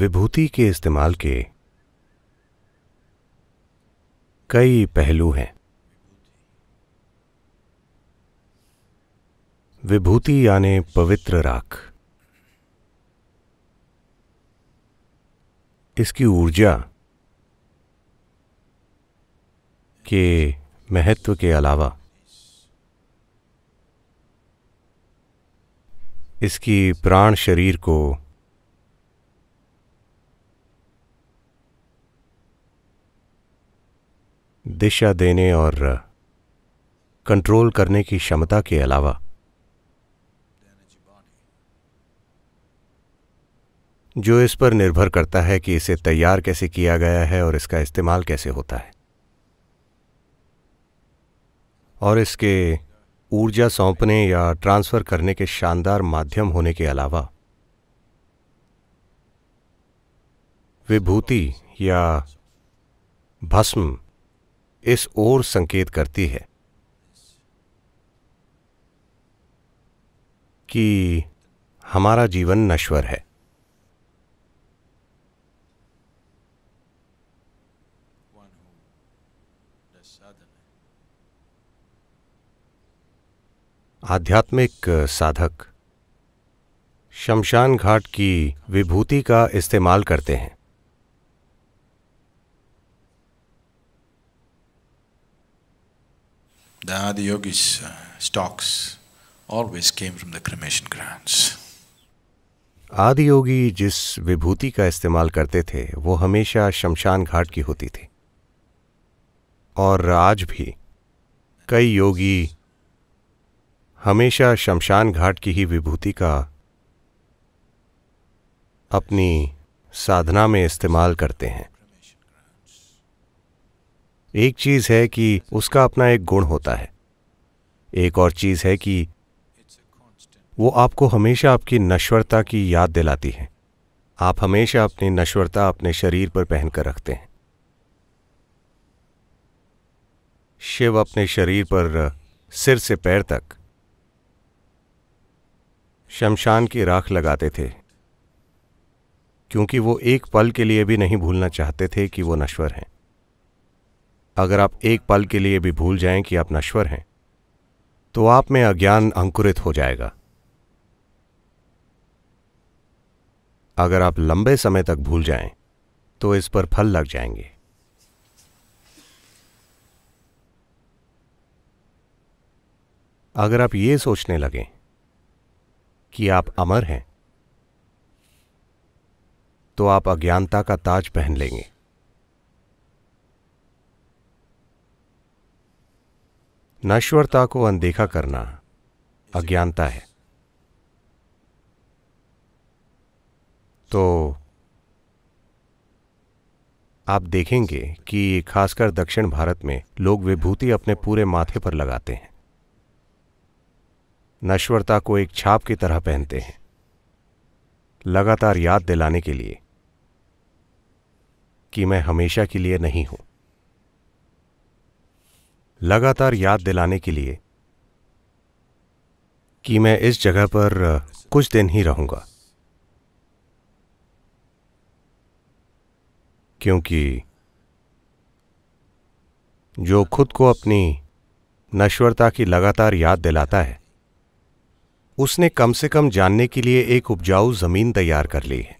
विभूति के इस्तेमाल के कई पहलू हैं विभूति यानी पवित्र राख इसकी ऊर्जा के महत्व के अलावा इसकी प्राण शरीर को दिशा देने और कंट्रोल करने की क्षमता के अलावा जो इस पर निर्भर करता है कि इसे तैयार कैसे किया गया है और इसका इस्तेमाल कैसे होता है और इसके ऊर्जा सौंपने या ट्रांसफ़र करने के शानदार माध्यम होने के अलावा विभूति या भस्म इस ओर संकेत करती है कि हमारा जीवन नश्वर है आध्यात्मिक साधक शमशान घाट की विभूति का इस्तेमाल करते हैं The Adi Yogi's uh, stocks always came from the cremation grounds. आदि जिस विभूति का इस्तेमाल करते थे वो हमेशा शमशान घाट की होती थी और आज भी कई योगी हमेशा शमशान घाट की ही विभूति का अपनी साधना में इस्तेमाल करते हैं एक चीज़ है कि उसका अपना एक गुण होता है एक और चीज़ है कि वो आपको हमेशा आपकी नश्वरता की याद दिलाती है आप हमेशा अपनी नश्वरता अपने शरीर पर पहनकर रखते हैं शिव अपने शरीर पर सिर से पैर तक शमशान की राख लगाते थे क्योंकि वो एक पल के लिए भी नहीं भूलना चाहते थे कि वो नश्वर हैं अगर आप एक पल के लिए भी भूल जाएं कि आप नश्वर हैं तो आप में अज्ञान अंकुरित हो जाएगा अगर आप लंबे समय तक भूल जाएं तो इस पर फल लग जाएंगे अगर आप ये सोचने लगें कि आप अमर हैं तो आप अज्ञानता का ताज पहन लेंगे नश्वरता को अनदेखा करना अज्ञानता है तो आप देखेंगे कि खासकर दक्षिण भारत में लोग विभूति अपने पूरे माथे पर लगाते हैं नश्वरता को एक छाप की तरह पहनते हैं लगातार याद दिलाने के लिए कि मैं हमेशा के लिए नहीं हूं लगातार याद दिलाने के लिए कि मैं इस जगह पर कुछ दिन ही रहूंगा क्योंकि जो खुद को अपनी नश्वरता की लगातार याद दिलाता है उसने कम से कम जानने के लिए एक उपजाऊ जमीन तैयार कर ली है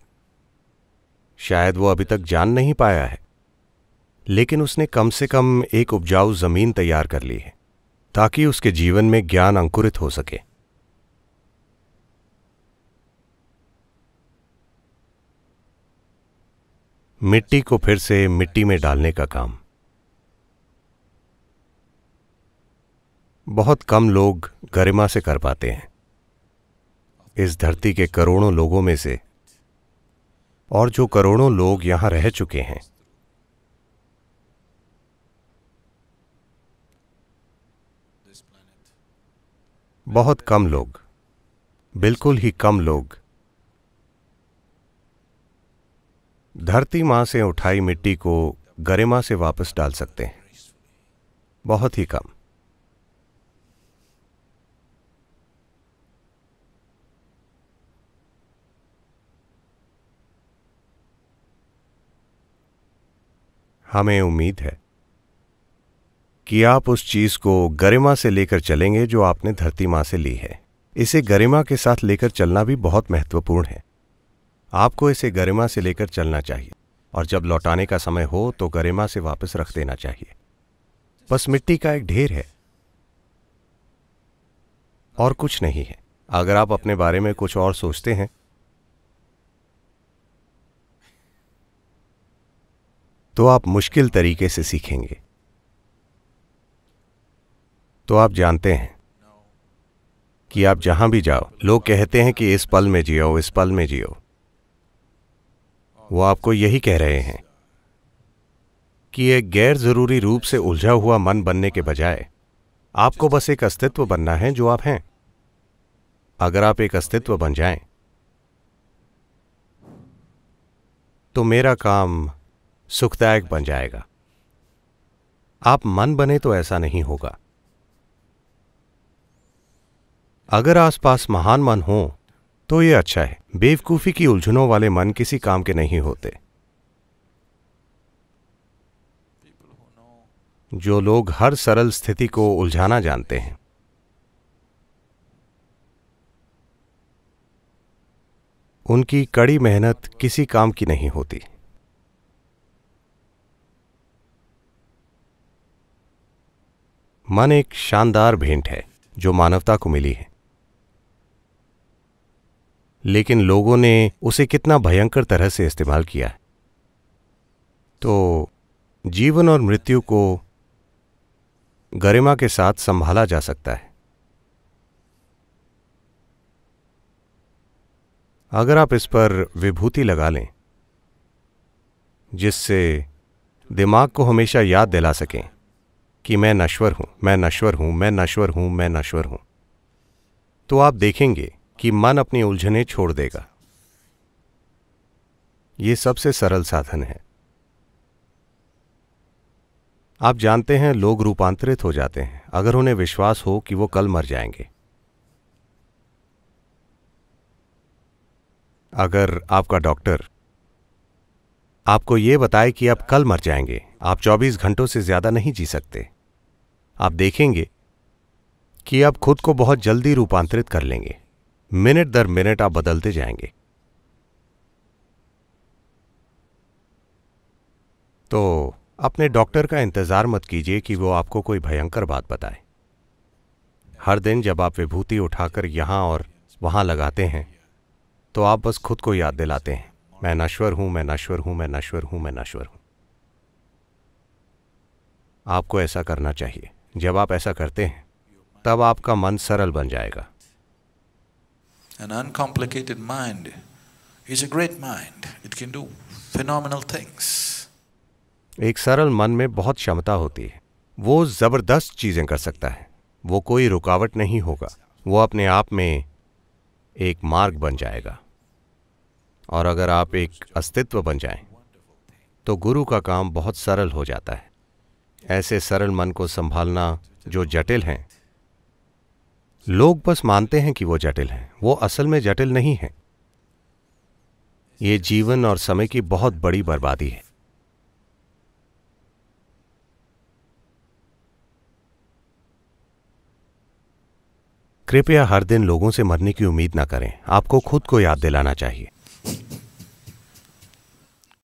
शायद वो अभी तक जान नहीं पाया है लेकिन उसने कम से कम एक उपजाऊ जमीन तैयार कर ली है ताकि उसके जीवन में ज्ञान अंकुरित हो सके मिट्टी को फिर से मिट्टी में डालने का काम बहुत कम लोग गरिमा से कर पाते हैं इस धरती के करोड़ों लोगों में से और जो करोड़ों लोग यहां रह चुके हैं बहुत कम लोग बिल्कुल ही कम लोग धरती मां से उठाई मिट्टी को गरिमा से वापस डाल सकते हैं बहुत ही कम हमें उम्मीद है कि आप उस चीज़ को गरिमा से लेकर चलेंगे जो आपने धरती माँ से ली है इसे गरिमा के साथ लेकर चलना भी बहुत महत्वपूर्ण है आपको इसे गरिमा से लेकर चलना चाहिए और जब लौटाने का समय हो तो गरिमा से वापस रख देना चाहिए बस मिट्टी का एक ढेर है और कुछ नहीं है अगर आप अपने बारे में कुछ और सोचते हैं तो आप मुश्किल तरीके से सीखेंगे तो आप जानते हैं कि आप जहां भी जाओ लोग कहते हैं कि इस पल में जियो इस पल में जियो वो आपको यही कह रहे हैं कि एक गैर जरूरी रूप से उलझा हुआ मन बनने के बजाय आपको बस एक अस्तित्व बनना है जो आप हैं अगर आप एक अस्तित्व बन जाएं, तो मेरा काम सुखदायक बन जाएगा आप मन बने तो ऐसा नहीं होगा अगर आसपास महान मन हो तो ये अच्छा है बेवकूफ़ी की उलझनों वाले मन किसी काम के नहीं होते जो लोग हर सरल स्थिति को उलझाना जानते हैं उनकी कड़ी मेहनत किसी काम की नहीं होती मन एक शानदार भेंट है जो मानवता को मिली है लेकिन लोगों ने उसे कितना भयंकर तरह से इस्तेमाल किया है तो जीवन और मृत्यु को गरिमा के साथ संभाला जा सकता है अगर आप इस पर विभूति लगा लें जिससे दिमाग को हमेशा याद दिला सकें कि मैं नश्वर हूं मैं नश्वर हूं मैं नश्वर हूं मैं नश्वर हूं तो आप देखेंगे कि मन अपनी उलझने छोड़ देगा ये सबसे सरल साधन है आप जानते हैं लोग रूपांतरित हो जाते हैं अगर उन्हें विश्वास हो कि वो कल मर जाएंगे अगर आपका डॉक्टर आपको यह बताए कि आप कल मर जाएंगे आप 24 घंटों से ज़्यादा नहीं जी सकते आप देखेंगे कि आप खुद को बहुत जल्दी रूपांतरित कर लेंगे मिनट दर मिनट आप बदलते जाएंगे तो अपने डॉक्टर का इंतज़ार मत कीजिए कि वो आपको कोई भयंकर बात बताए हर दिन जब आप विभूति उठाकर यहां और वहां लगाते हैं तो आप बस खुद को याद दिलाते हैं मैं नश्वर हूं मैं नश्वर हूं मैं नश्वर हूं मैं नश्वर हूं आपको ऐसा करना चाहिए जब आप ऐसा करते हैं तब आपका मन सरल बन जाएगा An uncomplicated mind is a great mind. It can do phenomenal things. एक सरल मन में बहुत क्षमता होती है वो जबरदस्त चीजें कर सकता है वो कोई रुकावट नहीं होगा वो अपने आप में एक मार्ग बन जाएगा और अगर आप एक अस्तित्व बन जाएं, तो गुरु का काम बहुत सरल हो जाता है ऐसे सरल मन को संभालना जो जटिल हैं लोग बस मानते हैं कि वो जटिल हैं वो असल में जटिल नहीं है ये जीवन और समय की बहुत बड़ी बर्बादी है कृपया हर दिन लोगों से मरने की उम्मीद ना करें आपको खुद को याद दिलाना चाहिए